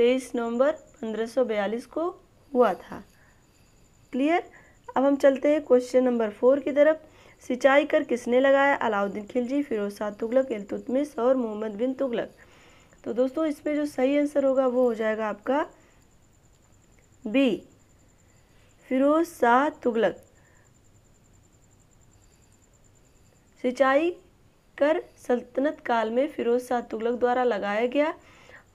तेईस नवंबर 1542 को हुआ था क्लियर अब हम चलते हैं क्वेश्चन नंबर फोर की तरफ सिंचाई कर किसने लगाया अलाउद्दीन खिलजी फिरोज शाह तुगलक इलतुतमिस और मोहम्मद बिन तुगलक तो दोस्तों इसमें जो सही आंसर होगा वो हो जाएगा आपका बी फिरोज शाह तुगलक सिंचाई कर सल्तनत काल में फिरोज शाह तुगलक द्वारा लगाया गया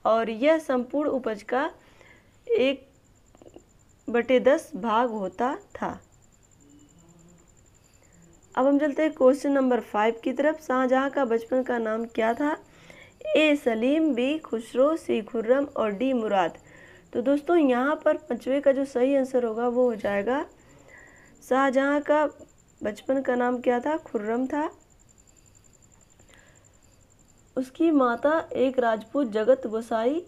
और यह संपूर्ण उपज का एक बटे दस भाग होता था अब हम चलते हैं क्वेश्चन नंबर फाइव की तरफ शाहजहाँ का बचपन का नाम क्या था A Salim B Khusro C Khurram और डी मुराद तो दोस्तों यहाँ पर पंचवे का जो सही आंसर होगा वो हो जाएगा शाहजहाँ का बचपन का नाम क्या था खुर्रम था उसकी माता एक राजपूत जगत गोसाई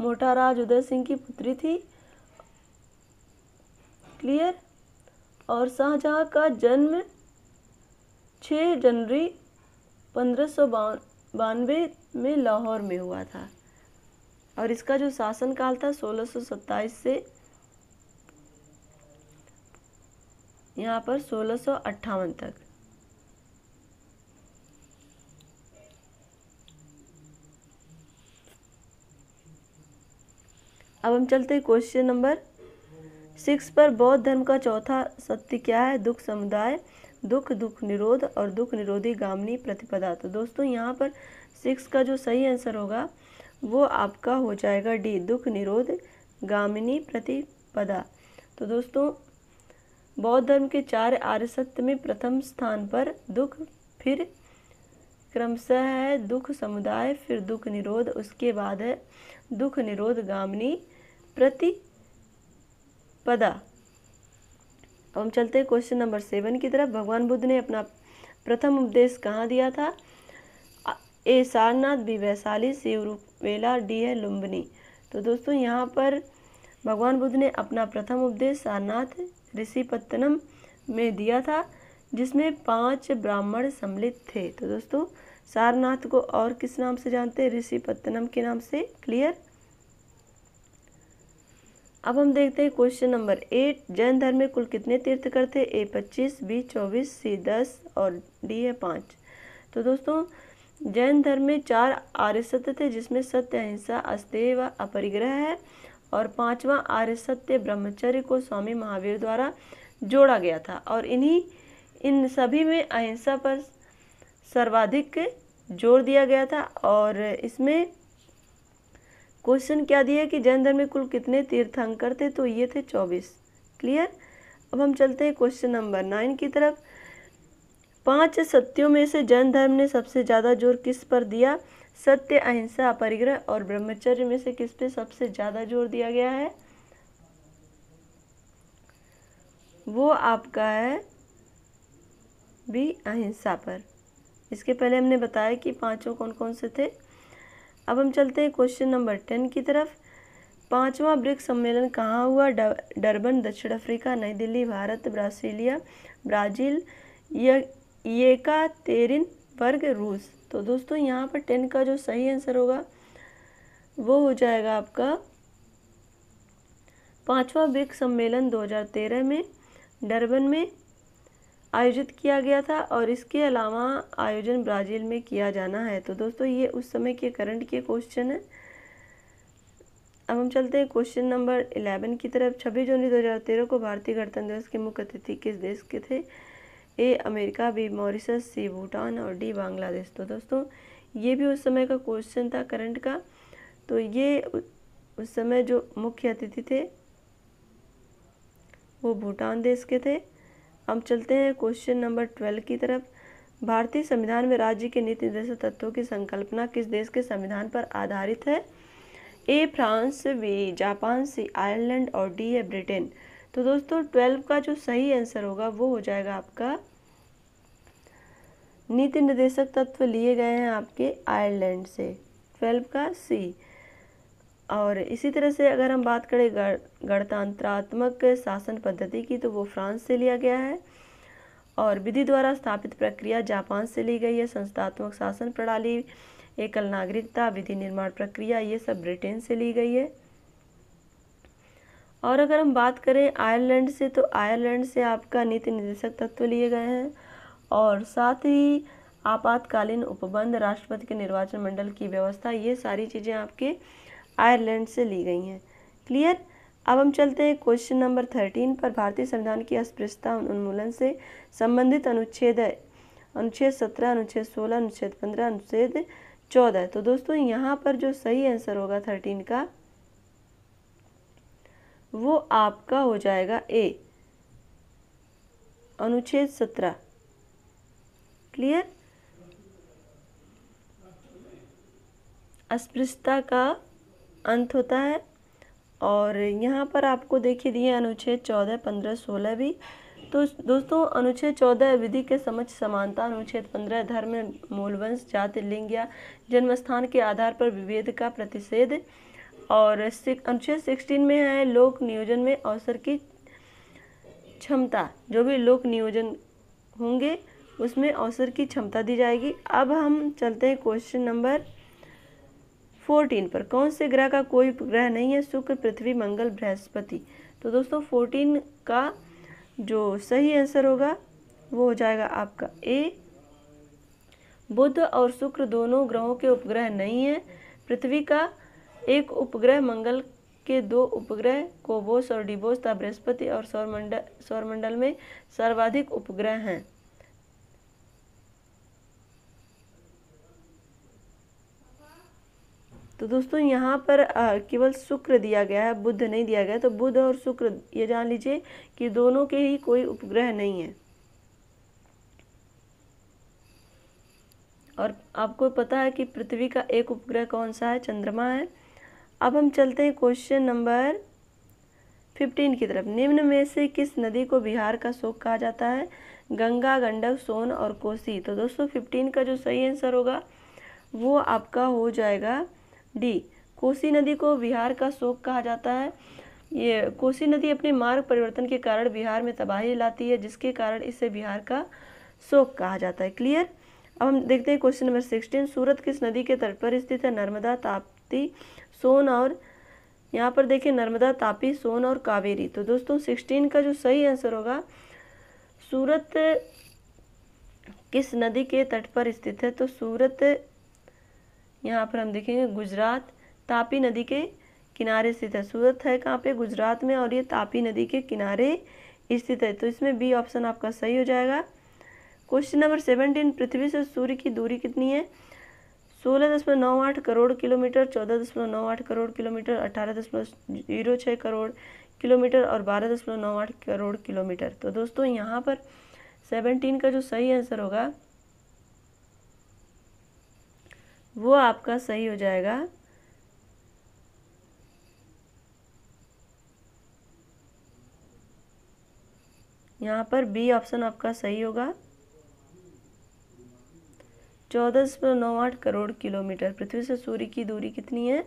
मोटाराज उदय सिंह की पुत्री थी क्लियर और शाहजहाँ का जन्म 6 जनवरी पंद्रह में लाहौर में हुआ था और इसका जो शासनकाल था सोलह से यहाँ पर सोलह तक अब हम चलते हैं क्वेश्चन नंबर सिक्स पर बौद्ध धर्म का चौथा सत्य क्या है दुख समुदाय दुख दुख निरोध और दुख निरोधी गामनी प्रतिपदा तो दोस्तों यहाँ पर सिक्स का जो सही आंसर होगा वो आपका हो जाएगा डी दुख निरोध गामिनी प्रतिपदा तो दोस्तों बौद्ध धर्म के चार आर्य सत्य में प्रथम स्थान पर दुख फिर क्रमशः है दुख समुदाय फिर दुख निरोध उसके बाद है दुख निरोध गामनी प्रतिपदा अब हम चलते हैं क्वेश्चन नंबर सेवन की तरफ भगवान बुद्ध ने अपना प्रथम उपदेश कहाँ दिया था A Sarnath B Vaishali C वेला डी है लुम्बनी तो दोस्तों यहाँ पर भगवान बुद्ध ने अपना प्रथम उपदेश सारनाथ ऋषि पत्तनम में दिया था जिसमें पांच ब्राह्मण सम्मिलित थे तो दोस्तों सारनाथ को और किस नाम से जानते हैं ऋषि पत्तनम के नाम से क्लियर अब हम देखते हैं क्वेश्चन नंबर एट जैन धर्म में कुल कितने तीर्थ करते ए पच्चीस बी चौबीस सी दस और डी है पाँच तो दोस्तों जैन धर्म में चार आर्य सत्य थे जिसमें सत्य अहिंसा अस्तेय व अपरिग्रह है और पांचवा आर्य सत्य ब्रह्मचर्य को स्वामी महावीर द्वारा जोड़ा गया था और इन्हीं इन सभी में अहिंसा पर सर्वाधिक जोर दिया गया था और इसमें क्वेश्चन क्या दिया है कि जैन धर्म में कुल कितने तीर्थंकर थे तो ये थे चौबीस क्लियर अब हम चलते हैं क्वेश्चन नंबर नाइन की तरफ पांच सत्यों में से जैन धर्म ने सबसे ज़्यादा जोर किस पर दिया सत्य अहिंसा परिग्रह और ब्रह्मचर्य में से किस पे सबसे ज़्यादा जोर दिया गया है वो आपका है भी अहिंसा पर इसके पहले हमने बताया कि पांचों कौन कौन से थे अब हम चलते हैं क्वेश्चन नंबर टेन की तरफ पांचवा ब्रिक्स सम्मेलन कहाँ हुआ डरबन दक्षिण अफ्रीका नई दिल्ली भारत ब्रासीलिया ब्राज़ील येका तेरिन वर्ग रूस तो दोस्तों यहाँ पर टेन का जो सही आंसर होगा वो हो जाएगा आपका पांचवा ब्रिक्स सम्मेलन 2013 में डरबन में आयोजित किया गया था और इसके अलावा आयोजन ब्राज़ील में किया जाना है तो दोस्तों ये उस समय के करंट के क्वेश्चन हैं अब हम चलते हैं क्वेश्चन नंबर इलेवन की तरफ छब्बीस जनवरी 2013 को भारतीय गणतंत्र दिवस के मुख्य अतिथि किस देश के थे A America B Mauritius C Bhutan और डी बांग्लादेश तो दोस्तों ये भी उस समय का क्वेश्चन था करंट का तो ये उस समय जो मुख्य अतिथि थे वो भूटान देश के थे हम चलते हैं क्वेश्चन नंबर ट्वेल्व की तरफ भारतीय संविधान में राज्य के नीति निर्देशक तत्वों की संकल्पना किस देश के संविधान पर आधारित है A France B Japan C Ireland और डी है ब्रिटेन तो दोस्तों ट्वेल्व का जो सही आंसर होगा वो हो जाएगा आपका नीति निर्देशक तत्व लिए गए हैं आपके आयरलैंड से ट्वेल्व का सी और इसी तरह से अगर हम बात करें गणतंत्रात्मक शासन पद्धति की तो वो फ्रांस से लिया गया है और विधि द्वारा स्थापित प्रक्रिया जापान से ली गई है संस्थात्मक शासन प्रणाली एकल नागरिकता विधि निर्माण प्रक्रिया ये सब ब्रिटेन से ली गई है और अगर हम बात करें आयरलैंड से तो आयरलैंड से आपका नीति निर्देशक तत्व लिए गए हैं और साथ ही आपातकालीन उपबंध राष्ट्रपति के निर्वाचन मंडल की व्यवस्था ये सारी चीज़ें आपके आयरलैंड से ली गई हैं क्लियर अब हम चलते हैं क्वेश्चन नंबर थर्टीन पर भारतीय संविधान की अस्पृश्यता उन्मूलन से संबंधित अनुच्छेद अनुच्छेद सत्रह अनुच्छेद सोलह अनुच्छेद पंद्रह अनुच्छेद चौदह तो दोस्तों यहाँ पर जो सही आंसर होगा थर्टीन का वो आपका हो जाएगा ए अनुच्छेद सत्रह क्लियर अस्पृश्यता का अंत होता है और यहाँ पर आपको देखिए दिए अनुच्छेद चौदह पंद्रह सोलह भी तो दोस्तों अनुच्छेद चौदह विधि के समक्ष समानता अनुच्छेद पंद्रह धर्म मूलवंश जाति लिंग या जन्म स्थान के आधार पर विभेद का प्रतिषेध और अनुच्छेद सिक्सटीन में है लोक नियोजन में अवसर की क्षमता जो भी लोक नियोजन होंगे उसमें अवसर की क्षमता दी जाएगी अब हम चलते हैं क्वेश्चन नंबर फोर्टीन पर कौन से ग्रह का कोई ग्रह नहीं है शुक्र पृथ्वी मंगल बृहस्पति तो दोस्तों फोर्टीन का जो सही आंसर होगा वो हो जाएगा आपका ए बुध और शुक्र दोनों ग्रहों के उपग्रह नहीं है पृथ्वी का एक उपग्रह मंगल के दो उपग्रह कोबोस और डिबोस तथा बृहस्पति और सौरमंडल सौरमंडल में सर्वाधिक उपग्रह हैं तो दोस्तों यहाँ पर केवल शुक्र दिया गया है बुध नहीं दिया गया तो बुध और शुक्र ये जान लीजिए कि दोनों के ही कोई उपग्रह नहीं है और आपको पता है कि पृथ्वी का एक उपग्रह कौन सा है चंद्रमा है अब हम चलते हैं क्वेश्चन नंबर फिफ्टीन की तरफ निम्न में से किस नदी को बिहार का शोक कहा जाता है गंगा गंडक सोन और कोसी तो दोस्तों फिफ्टीन का जो सही आंसर होगा वो आपका हो जाएगा डी कोसी नदी को बिहार का शोक कहा जाता है ये कोसी नदी अपने मार्ग परिवर्तन के कारण बिहार में तबाही लाती है जिसके कारण इसे बिहार का शोक कहा जाता है क्लियर अब हम देखते हैं क्वेश्चन नंबर सिक्सटीन सूरत किस नदी के तट पर स्थित है नर्मदा ताप्ती सोन और यहाँ पर देखिए नर्मदा तापी सोन और कावेरी तो दोस्तों सिक्सटीन का जो सही आंसर होगा सूरत किस नदी के तट पर स्थित है तो सूरत यहाँ पर हम देखेंगे गुजरात तापी नदी के किनारे स्थित है सूरत है कहाँ पे गुजरात में और ये तापी नदी के किनारे स्थित है तो इसमें बी ऑप्शन आपका सही हो जाएगा क्वेश्चन नंबर सेवनटीन पृथ्वी से सूर्य की दूरी कितनी है सोलह दशमलव नौ आठ करोड़ किलोमीटर चौदह दशमलव नौ आठ करोड़ किलोमीटर अठारह दशमलव जीरो छः करोड़ किलोमीटर और बारह दशमलव नौ आठ करोड़ किलोमीटर तो दोस्तों यहाँ पर सेवनटीन का जो सही आंसर होगा वो आपका सही हो जाएगा यहाँ पर बी ऑप्शन आपका सही होगा चौदह सौ नौ आठ करोड़ किलोमीटर पृथ्वी से सूर्य की दूरी कितनी है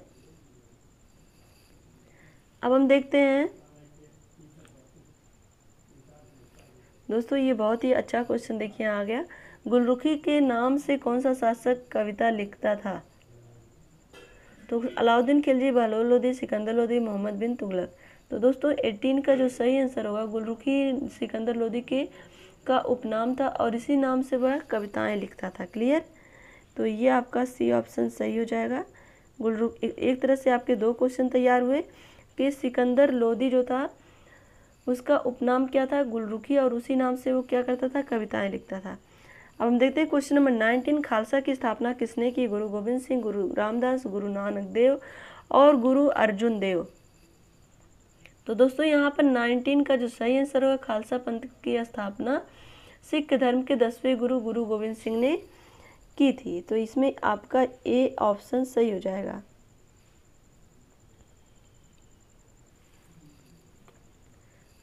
अब हम देखते हैं दोस्तों ये बहुत ही अच्छा क्वेश्चन देखिए आ गया गुलरुखी के नाम से कौन सा शासक कविता लिखता था तो अलाउद्दीन खिलजी बहलोल लोधी सिकंदर लोधी मोहम्मद बिन तुगलक तो दोस्तों एटीन का जो सही आंसर होगा गुलरुखी सिकंदर लोधी के का उपनाम था और इसी नाम से वह कविताएं लिखता था क्लियर तो ये आपका सी ऑप्शन सही हो जाएगा गुलरुख एक तरह से आपके दो क्वेश्चन तैयार हुए कि सिकंदर लोधी जो था उसका उपनाम क्या था गुलरुखी और उसी नाम से वो क्या करता था कविताएं लिखता था अब हम देखते हैं क्वेश्चन नंबर नाइनटीन खालसा की स्थापना किसने की गुरु गोविंद सिंह गुरु रामदास गुरु नानक देव और गुरु अर्जुन देव तो दोस्तों यहाँ पर नाइनटीन का जो सही आंसर होगा खालसा पंथ की स्थापना सिख धर्म के दसवें गुरु गुरु गोविंद सिंह ने की थी तो इसमें आपका ए ऑप्शन सही हो जाएगा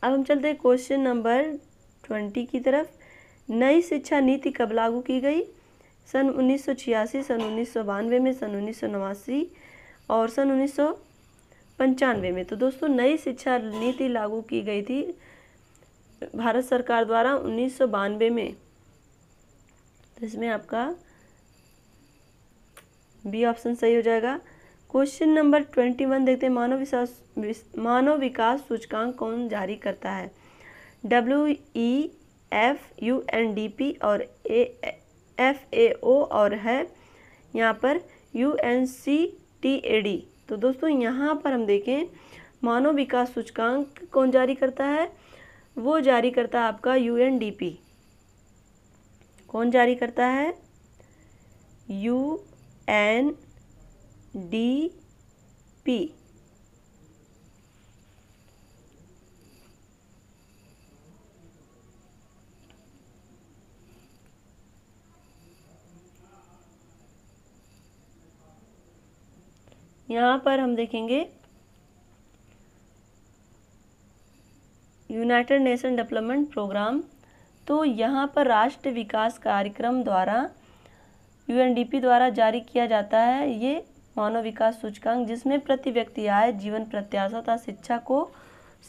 अब हम चलते हैं क्वेश्चन नंबर ट्वेंटी की तरफ नई शिक्षा नीति कब लागू की गई सन उन्नीस सन उन्नीस में सन उन्नीस और सन उन्नीस में तो दोस्तों नई शिक्षा नीति लागू की गई थी भारत सरकार द्वारा उन्नीस में तो इसमें आपका बी ऑप्शन सही हो जाएगा क्वेश्चन नंबर ट्वेंटी वन देखते हैं मानव विकास मानव विकास सूचकांक कौन जारी करता है W E e F U N D P और ए एफ ए ओ और है यहाँ पर U N C T A D तो दोस्तों यहाँ पर हम देखें मानव विकास सूचकांक कौन जारी करता है वो जारी करता है आपका यू एन डी पी कौन जारी करता है यू एन डी पी यहाँ पर हम देखेंगे यूनाइटेड नेशन डेवलपमेंट प्रोग्राम तो यहाँ पर राष्ट्र विकास कार्यक्रम द्वारा यूएनडीपी द्वारा जारी किया जाता है ये मानव विकास सूचकांक जिसमें प्रति व्यक्ति आय जीवन प्रत्याशा तथा शिक्षा को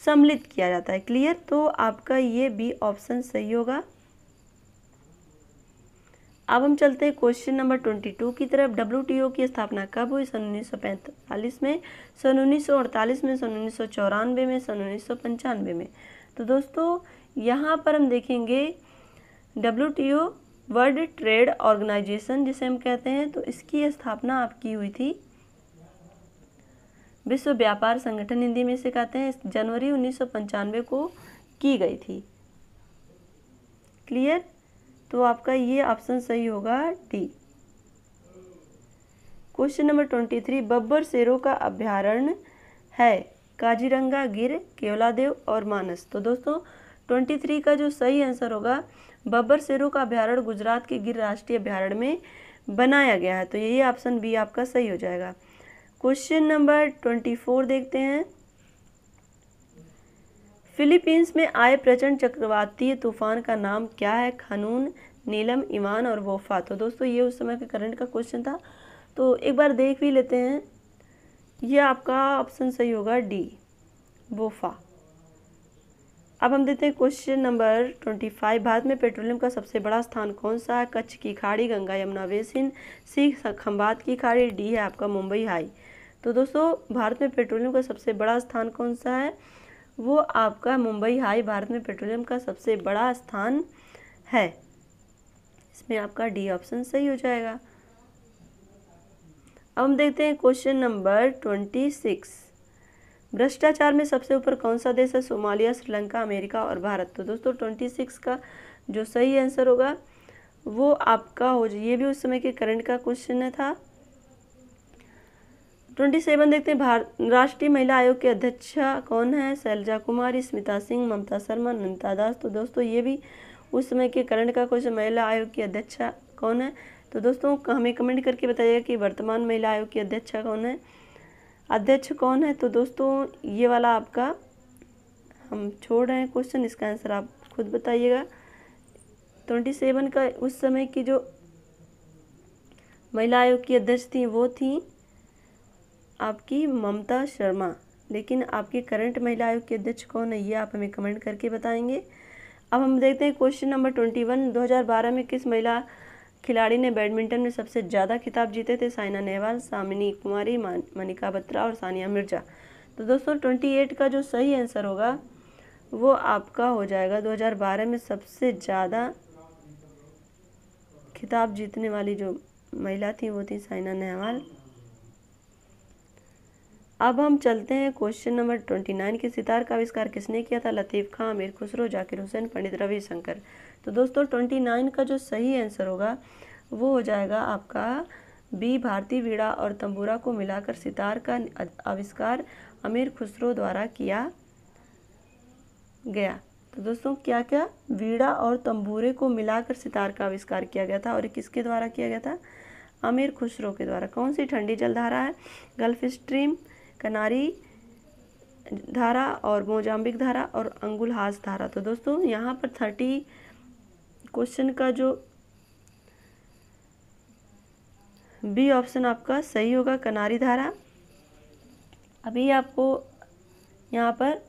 सम्मिलित किया जाता है क्लियर तो आपका ये बी ऑप्शन सही होगा अब हम चलते हैं क्वेश्चन नंबर ट्वेंटी टू की तरफ डब्ल्यू की स्थापना कब हुई सन उन्नीस में सन उन्नीस में सन उन्नीस में सन उन्नीस में तो दोस्तों यहाँ पर हम देखेंगे डब्ल्यू वर्ल्ड ट्रेड ऑर्गेनाइजेशन जिसे हम कहते हैं तो इसकी स्थापना आपकी हुई थी विश्व व्यापार संगठन हिंदी में से कहते हैं जनवरी उन्नीस को की गई थी क्लियर तो आपका ये ऑप्शन सही होगा D question number twenty three बब्बर शेरों का अभ्यारण्य है काजीरंगा गिर केवलादेव और मानस तो दोस्तों ट्वेंटी थ्री का जो सही आंसर होगा बब्बर शेरों का अभ्यारण्य गुजरात के गिर राष्ट्रीय अभ्यारण्य में बनाया गया है तो ये ऑप्शन बी आपका सही हो जाएगा क्वेश्चन नंबर ट्वेंटी फोर देखते हैं फिलीपींस में आए प्रचंड चक्रवाती तूफान का नाम क्या है खनून नीलम ईमान और वफा तो दोस्तों ये उस समय का करंट का क्वेश्चन था तो एक बार देख भी लेते हैं ये आपका ऑप्शन सही होगा डी वोफा अब हम देते हैं क्वेश्चन नंबर ट्वेंटी फाइव भारत में पेट्रोलियम का सबसे बड़ा स्थान कौन सा है कच्छ की खाड़ी गंगा यमुना बेसिन सी खम्बात की खाड़ी डी है आपका मुंबई हाई तो दोस्तों भारत में पेट्रोलियम का सबसे बड़ा स्थान कौन सा है वो आपका मुंबई हाई भारत में पेट्रोलियम का सबसे बड़ा स्थान है इसमें आपका डी ऑप्शन सही हो जाएगा अब हम देखते हैं क्वेश्चन नंबर ट्वेंटी सिक्स भ्रष्टाचार में सबसे ऊपर कौन सा देश है सोमालिया श्रीलंका अमेरिका और भारत तो दोस्तों ट्वेंटी सिक्स का जो सही आंसर होगा वो आपका हो जाए ये भी उस समय के करंट का क्वेश्चन था ट्वेंटी सेवन देखते हैं भारत राष्ट्रीय महिला आयोग के अध्यक्षा कौन है शैलजा कुमारी स्मिता सिंह ममता शर्मा नंता दास तो दोस्तों ये भी उस समय के करंट का क्वेश्चन महिला आयोग की अध्यक्षा कौन है तो दोस्तों हमें कमेंट करके बताइएगा कि वर्तमान महिला आयोग की अध्यक्षा कौन है अध्यक्ष कौन है तो दोस्तों ये वाला आपका हम छोड़ रहे हैं क्वेश्चन इसका आंसर आप खुद बताइएगा ट्वेंटी सेवन का उस समय की जो महिला आयोग की अध्यक्ष थी वो थी आपकी ममता शर्मा लेकिन आपकी करंट महिला आयोग के अध्यक्ष कौन है ये आप हमें कमेंट करके बताएंगे अब हम देखते हैं क्वेश्चन नंबर ट्वेंटी वन दो हज़ार बारह में किस महिला खिलाड़ी ने बैडमिंटन में सबसे ज़्यादा खिताब जीते थे साइना नेहवाल सामिनी कुमारी मनिका बत्रा और सानिया मिर्जा तो दोस्तों ट्वेंटी एट का जो सही आंसर होगा वो आपका हो जाएगा 2012 में सबसे ज़्यादा खिताब जीतने वाली जो महिला थी वो थी साइना नेहवाल अब हम चलते हैं क्वेश्चन नंबर ट्वेंटी नाइन के सितार का आविष्कार किसने किया था लतीफ़ खां आमिर खुसरो जाकिर हुसैन पंडित रविशंकर तो दोस्तों ट्वेंटी नाइन का जो सही आंसर होगा वो हो जाएगा आपका बी भारतीय वीड़ा और तंबूरा को मिलाकर सितार का आविष्कार अमीर खुसरो द्वारा किया गया तो दोस्तों क्या क्या वीड़ा और तंबूरे को मिलाकर सितार का आविष्कार किया गया था और किसके द्वारा किया गया था अमीर खुसरो के द्वारा कौन सी ठंडी जलधारा है गल्फ स्ट्रीम कनारी धारा और मोजाम्बिक धारा और अंगुल हास धारा तो दोस्तों यहाँ पर थर्टी क्वेश्चन का जो बी ऑप्शन आपका सही होगा कनारी धारा अभी आपको यहाँ पर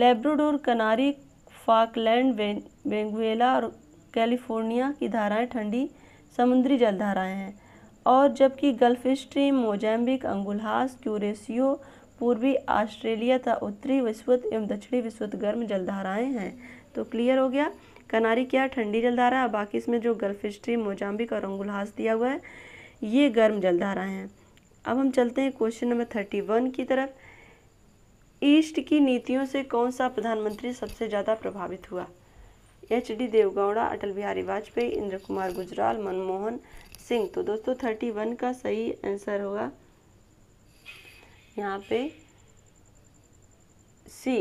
लेब्रोडोर कनारी फाकलैंड वेंगुएला और कैलिफोर्निया की धाराएं ठंडी समुद्री धाराएं हैं और जबकि Gulf Stream Mozambique Agulhas Kuroshio पूर्वी ऑस्ट्रेलिया तथा उत्तरी विश्वत एवं दक्षिणी विश्वत गर्म जलधाराएं हैं तो क्लियर हो गया कनारी क्या ठंडी जलधारा है बाकी इसमें जो गल्फ स्ट्रीम मोजाम्बिक और अंगुलहास दिया हुआ है ये गर्म जलधाराएं हैं अब हम चलते हैं क्वेश्चन नंबर थर्टी वन की तरफ ईस्ट की नीतियों से कौन सा प्रधानमंत्री सबसे ज़्यादा प्रभावित हुआ एच डी देवगौड़ा अटल बिहारी वाजपेयी इंद्र कुमार गुजराल मनमोहन सिंह तो दोस्तों थर्टी वन का सही आंसर होगा यहाँ पे सी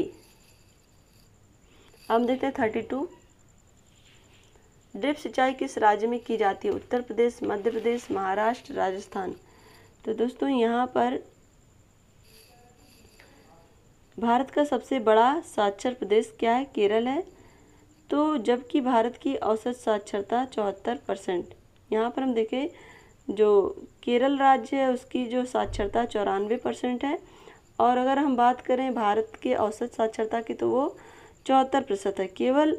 हम देखते हैं थर्टी टू ड्रिप सिंचाई किस राज्य में की जाती है उत्तर प्रदेश मध्य प्रदेश महाराष्ट्र राजस्थान तो दोस्तों यहाँ पर भारत का सबसे बड़ा साक्षर प्रदेश क्या है केरल है तो जबकि भारत की औसत साक्षरता चौहत्तर परसेंट यहाँ पर हम देखें जो केरल राज्य है उसकी जो साक्षरता चौरानवे परसेंट है और अगर हम बात करें भारत के औसत साक्षरता की तो वो चौहत्तर प्रतिशत है केवल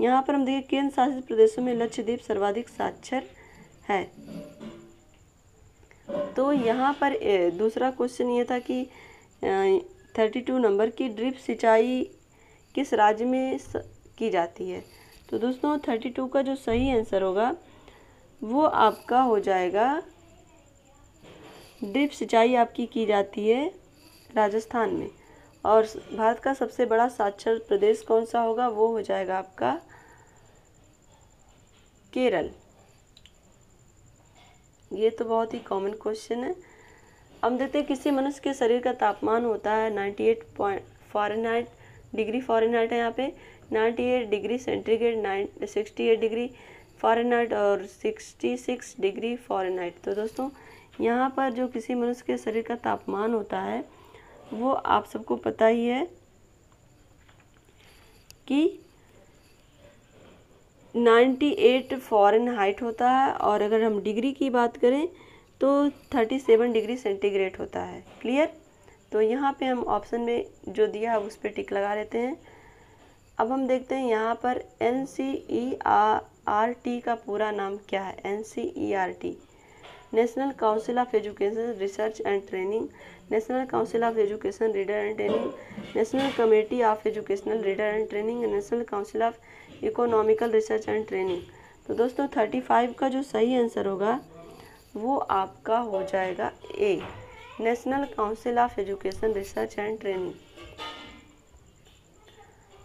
यहाँ पर हम देखें केंद्र शासित प्रदेशों में लक्षद्वीप सर्वाधिक साक्षर है तो यहाँ पर दूसरा क्वेश्चन ये था कि थर्टी टू नंबर की ड्रिप सिंचाई किस राज्य में की जाती है तो दोस्तों थर्टी टू का जो सही आंसर होगा वो आपका हो जाएगा ड्रिप सिंचाई आपकी की जाती है राजस्थान में और भारत का सबसे बड़ा साक्षर प्रदेश कौन सा होगा वो हो जाएगा आपका केरल ये तो बहुत ही कॉमन क्वेश्चन है हम देखते हैं किसी मनुष्य के शरीर का तापमान होता है ninety eight point Fahrenheit degree Fahrenheit है यहाँ पे ninety eight degree centigrade nine sixty eight degree Fahrenheit और 66 डिग्री फॉरनाइट तो दोस्तों यहाँ पर जो किसी मनुष्य के शरीर का तापमान होता है वो आप सबको पता ही है कि 98 फॉरन हाइट होता है और अगर हम डिग्री की बात करें तो 37 डिग्री सेंटीग्रेड होता है क्लियर तो यहाँ पे हम ऑप्शन में जो दिया है उस पर टिक लगा लेते हैं अब हम देखते हैं यहाँ पर N C E R R T का पूरा नाम क्या है N C E R T National Council of Education Research and training National Council of Education reader and training National Committee of Educational reader and training National Council of Economical Research and Training तो दोस्तों thirty five का जो सही answer होगा वो आपका हो जाएगा A National Council of Education Research and Training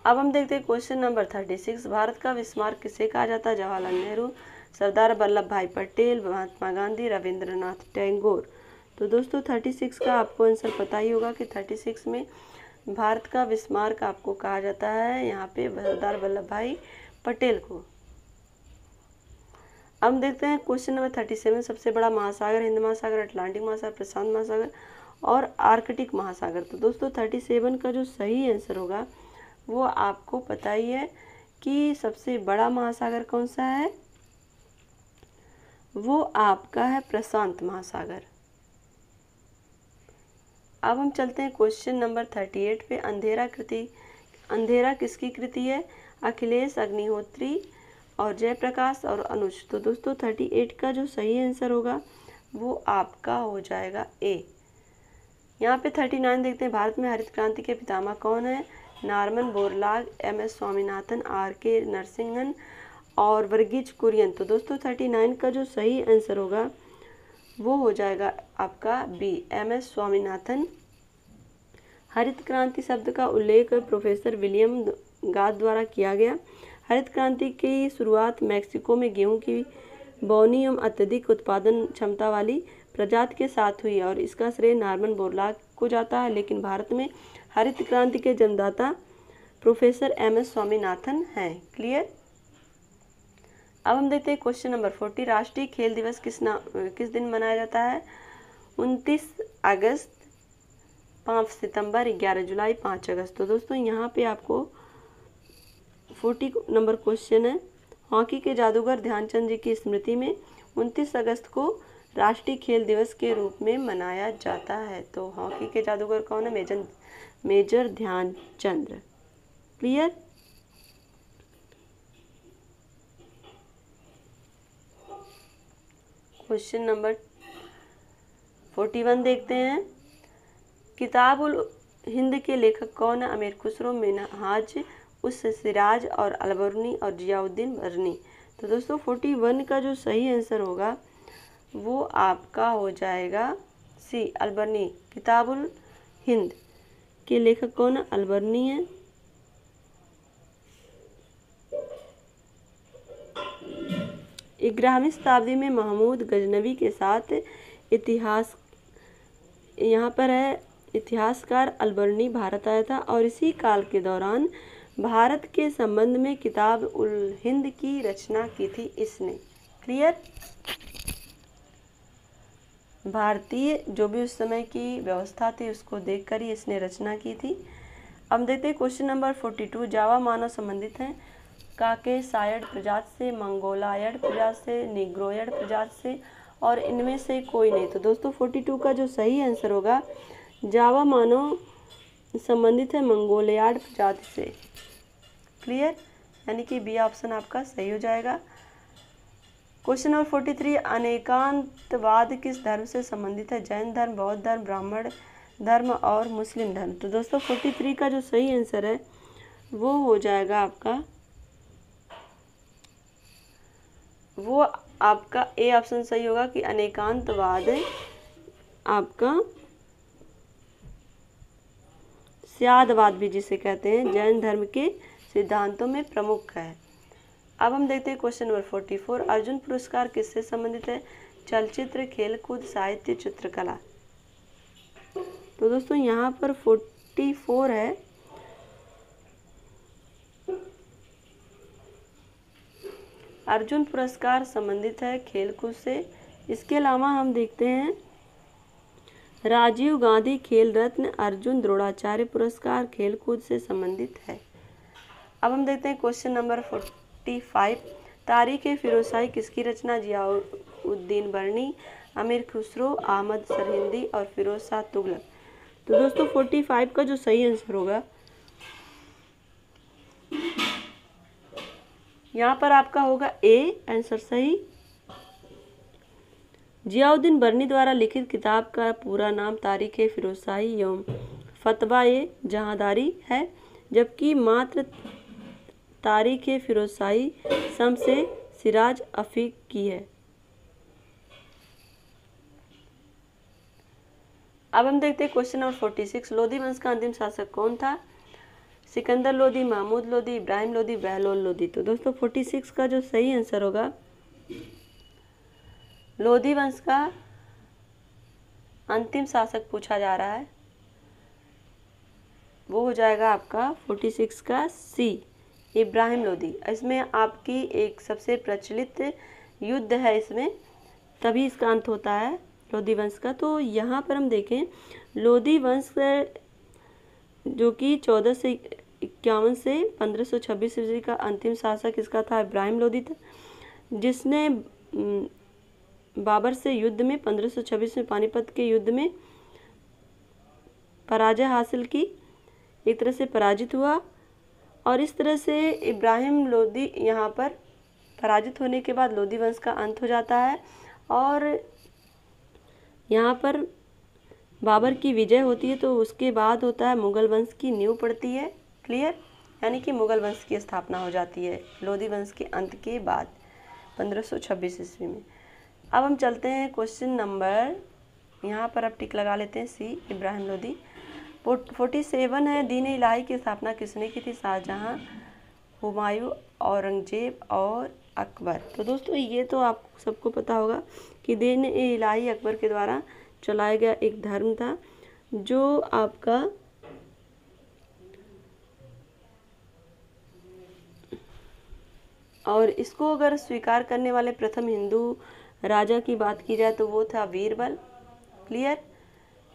अब हम देखते हैं क्वेश्चन नंबर थर्टी सिक्स भारत का विस्मार किसे कहा जाता है जवाहरलाल नेहरू सरदार वल्लभ भाई पटेल महात्मा गांधी रविंद्रनाथ टैगोर तो दोस्तों थर्टी सिक्स का आपको आंसर पता ही होगा कि थर्टी सिक्स में भारत का विस्मार्क आपको कहा जाता है यहाँ पे सरदार वल्लभ भाई पटेल को अब देखते हैं क्वेश्चन नंबर थर्टी सेवन सबसे बड़ा महासागर हिंद महासागर अटलांटिक महासागर प्रशांत महासागर और आर्कटिक महासागर तो दोस्तों थर्टी सेवन का जो सही आंसर होगा वो आपको पता ही है कि सबसे बड़ा महासागर कौन सा है वो आपका है प्रशांत महासागर अब हम चलते हैं क्वेश्चन नंबर थर्टी एट पे अंधेरा कृति अंधेरा किसकी कृति है अखिलेश अग्निहोत्री और जयप्रकाश और अनुज तो दोस्तों थर्टी एट का जो सही आंसर होगा वो आपका हो जाएगा ए यहाँ पे थर्टी नाइन देखते हैं भारत में हरित क्रांति के पितामह कौन है Norman Borlaug M S Swaminathan R K Narasimhan और वर्गीज कुरियन तो दोस्तों थर्टी नाइन का जो सही आंसर होगा वो हो जाएगा आपका बी एम एस स्वामीनाथन हरित क्रांति शब्द का उल्लेख प्रोफेसर विलियम गाद द्वारा किया गया हरित क्रांति की शुरुआत मैक्सिको में गेहूं की बौनी एवं अत्यधिक उत्पादन क्षमता वाली प्रजाति के साथ हुई और इसका श्रेय नार्मन बोरलाग को जाता है लेकिन भारत में हरित क्रांति के जन्मदाता प्रोफेसर एम एस स्वामीनाथन हैं क्लियर अब हम देखते हैं क्वेश्चन नंबर फोर्टी राष्ट्रीय खेल दिवस किस ना किस दिन मनाया जाता है उनतीस अगस्त पाँच सितंबर ग्यारह जुलाई पाँच अगस्त तो दोस्तों यहाँ पे आपको फोर्टी नंबर क्वेश्चन है हॉकी के जादूगर ध्यानचंद जी की स्मृति में उनतीस अगस्त को राष्ट्रीय खेल दिवस के रूप में मनाया जाता है तो हॉकी के जादूगर कौन है major major Dhyan Chandra clear question number forty one देखते हैं किताबुल हिंद के लेखक कौन है अमीर खुसरो मिनहाज उस सिराज और अलबरनी और जियाउद्दीन बरनी तो दोस्तों फोर्टी वन का जो सही आंसर होगा वो आपका हो जाएगा सी अलबरनी किताबुल हिंद इसके लेखक कौन है अलबर्नी है ग्यारहवीं शताब्दी में महमूद गजनवी के साथ इतिहास यहाँ पर है इतिहासकार अलबर्नी भारत आया था और इसी काल के दौरान भारत के संबंध में किताब उल हिंद की रचना की थी इसने क्लियर भारतीय जो भी उस समय की व्यवस्था थी उसको देखकर ही इसने रचना की थी अब देखते हैं question number forty two Java मानव संबंधित हैं सायड प्रजात से मंगोलायड प्रजात से निग्रोयड प्रजात से और इनमें से कोई नहीं तो दोस्तों फोर्टी टू का जो सही आंसर होगा जावा मानव संबंधित है मंगोलयाड प्रजात से क्लियर यानी कि बी ऑप्शन आपका सही हो जाएगा क्वेश्चन नंबर फोर्टी थ्री अनेकांतवाद किस धर्म से संबंधित है जैन धर्म बौद्ध धर्म ब्राह्मण धर्म और मुस्लिम धर्म तो दोस्तों फोर्टी थ्री का जो सही आंसर है वो हो जाएगा आपका वो आपका ए ऑप्शन सही होगा कि अनेकांतवाद आपका स्यादवाद भी जिसे कहते हैं जैन धर्म के सिद्धांतों में प्रमुख है अब हम देखते हैं question number forty four Arjuna पुरस्कार किससे संबंधित है चलचित्र खेलकूद साहित्य चित्रकला तो दोस्तों यहाँ पर फोर्टी फोर है अर्जुन पुरस्कार संबंधित है खेलकूद से इसके अलावा हम देखते हैं राजीव गांधी खेल रत्न अर्जुन द्रोणाचार्य पुरस्कार खेलकूद से संबंधित है अब हम देखते हैं क्वेश्चन नंबर फोर्टी फाइव तारीख फिरोसाई किसकी रचना जियाउद्दीन बर्नी अमीर खुसरो अहमद सरहिंदी और फिरोज शाह तुगलक तो दोस्तों 45 का जो सही आंसर होगा यहाँ पर आपका होगा ए आंसर सही जियाउद्दीन बर्नी द्वारा लिखित किताब का पूरा नाम तारीख फिरोसाई यौम फतवा ए जहादारी है जबकि मात्र तारीख सम से सिराज अफ़ीक की है अब हम देखते हैं question number forty six Lodhi वंश का अंतिम शासक कौन था सिकंदर लोधी महमूद लोधी इब्राहिम लोधी बहलोल लोधी तो दोस्तों फोर्टी सिक्स का जो सही आंसर होगा लोधी वंश का अंतिम शासक पूछा जा रहा है वो हो जाएगा आपका फोर्टी सिक्स का सी इब्राहिम लोदी इसमें आपकी एक सबसे प्रचलित युद्ध है इसमें तभी इसका अंत होता है लोधी वंश का तो यहाँ पर हम देखें लोधी वंश जो कि चौदह से इक्यावन से पंद्रह सौ छब्बीस ईस्वी का अंतिम शासक इसका था इब्राहिम लोदी था जिसने बाबर से युद्ध में पंद्रह सौ छब्बीस में पानीपत के युद्ध में पराजय हासिल की एक तरह से पराजित हुआ और इस तरह से इब्राहिम लोदी यहाँ पर पराजित होने के बाद लोदी वंश का अंत हो जाता है और यहाँ पर बाबर की विजय होती है तो उसके बाद होता है मुग़ल वंश की नींव पड़ती है क्लियर यानी कि मुग़ल वंश की स्थापना हो जाती है लोधी वंश के अंत के बाद 1526 ईस्वी में अब हम चलते हैं क्वेश्चन नंबर यहाँ पर अब टिक लगा लेते हैं C Ibrahim Lodhi forty seven है दीन इलाही की स्थापना किसने की थी शाहजहाँ हुमायूं औरंगजेब और अकबर तो दोस्तों ये तो आप सबको पता होगा कि दीन इलाही अकबर के द्वारा चलाया गया एक धर्म था जो आपका और इसको अगर स्वीकार करने वाले प्रथम हिंदू राजा की बात की जाए तो वो था वीरबल क्लियर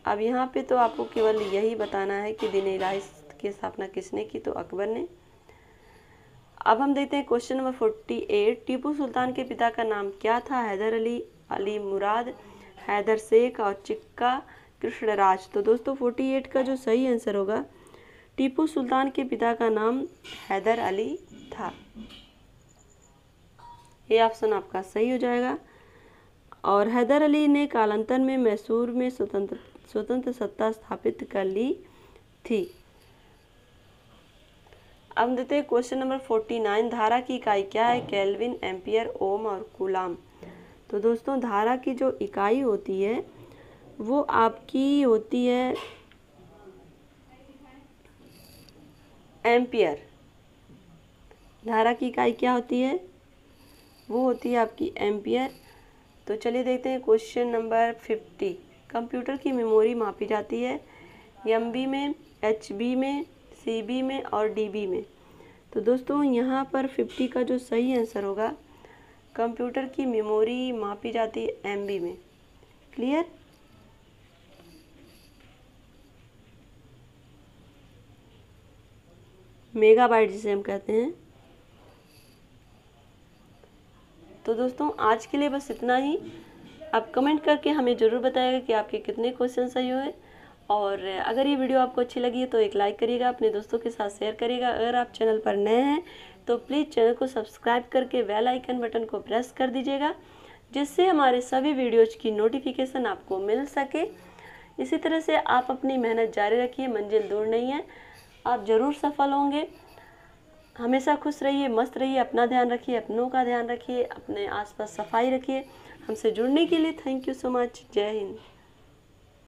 अब यहाँ पे तो आपको केवल यही बताना है कि दिन इलाही की स्थापना किसने की तो अकबर ने अब हम देखते हैं question number forty eight Tipu Sultan के पिता का नाम क्या था हैदर अली अली मुराद हैदर शेख और चिक्का कृष्णराज तो दोस्तों फोर्टी एट का जो सही आंसर होगा टीपू सुल्तान के पिता का नाम हैदर अली था ये ऑप्शन आपका सही हो जाएगा और हैदर अली ने कालांतर में मैसूर में स्वतंत्र स्वतंत्र सत्ता स्थापित कर ली थी अब देते हैं क्वेश्चन नंबर फोर्टी नाइन धारा की इकाई क्या है कैलविन एम्पियर ओम और कुलाम तो दोस्तों धारा की जो इकाई होती है वो आपकी होती है एम्पियर धारा की इकाई क्या होती है वो होती है आपकी एम्पियर तो चलिए देखते हैं क्वेश्चन नंबर फिफ्टी कंप्यूटर की मेमोरी मापी जाती है एम में एच में सी में और डी में तो दोस्तों यहाँ पर फिफ्टी का जो सही आंसर होगा कंप्यूटर की मेमोरी मापी जाती है एम में क्लियर मेगाबाइट जिसे हम कहते हैं तो दोस्तों आज के लिए बस इतना ही आप कमेंट करके हमें ज़रूर बताएगा कि आपके कितने क्वेश्चन सही हुए और अगर ये वीडियो आपको अच्छी लगी है तो एक लाइक करिएगा अपने दोस्तों के साथ शेयर करिएगा अगर आप चैनल पर नए हैं तो प्लीज़ चैनल को सब्सक्राइब करके बेल आइकन बटन को प्रेस कर दीजिएगा जिससे हमारे सभी वीडियोज की नोटिफिकेशन आपको मिल सके इसी तरह से आप अपनी मेहनत जारी रखिए मंजिल दूर नहीं है आप ज़रूर सफल होंगे हमेशा खुश रहिए मस्त रहिए अपना ध्यान रखिए अपनों का ध्यान रखिए अपने आसपास सफाई रखिए हमसे जुड़ने के लिए थैंक यू सो मच जय हिंद